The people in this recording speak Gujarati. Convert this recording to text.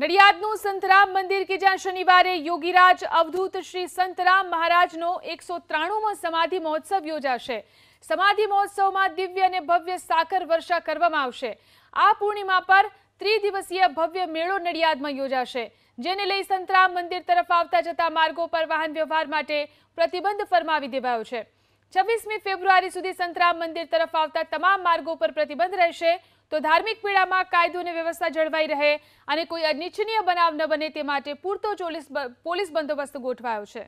નડિયાદનું સંતરામ મંદિર કે જ્યાં શનિવારે યોગીરાજ અવધૂત શ્રી સંતરામ મહારાજનો 193મો સમાધિ મહોત્સવ યોજાશે સમાધિ મહોત્સવમાં દિવ્ય અને ભવ્ય સાકર વર્ષા કરવામાં આવશે આ પૂર્ણિમા પર 3 દિવસીય ભવ્ય મેળો નડિયાદમાં યોજાશે જેને લઈ સંતરામ મંદિર તરફ આવતા જતા માર્ગો પર વાહન વ્યવહાર માટે પ્રતિબંધ ફરમાવવિ દેવાય છે છવ્વીસમી ફેબ્રુઆરી સુધી સંતરામ મંદિર તરફ આવતા તમામ માર્ગો પર પ્રતિબંધ રહેશે તો ધાર્મિક મેળામાં કાયદો અને વ્યવસ્થા જળવાઈ રહે અને કોઈ અનિચ્છનીય બનાવ ન બને તે માટે પૂરતો પોલીસ બંદોબસ્ત ગોઠવાયો છે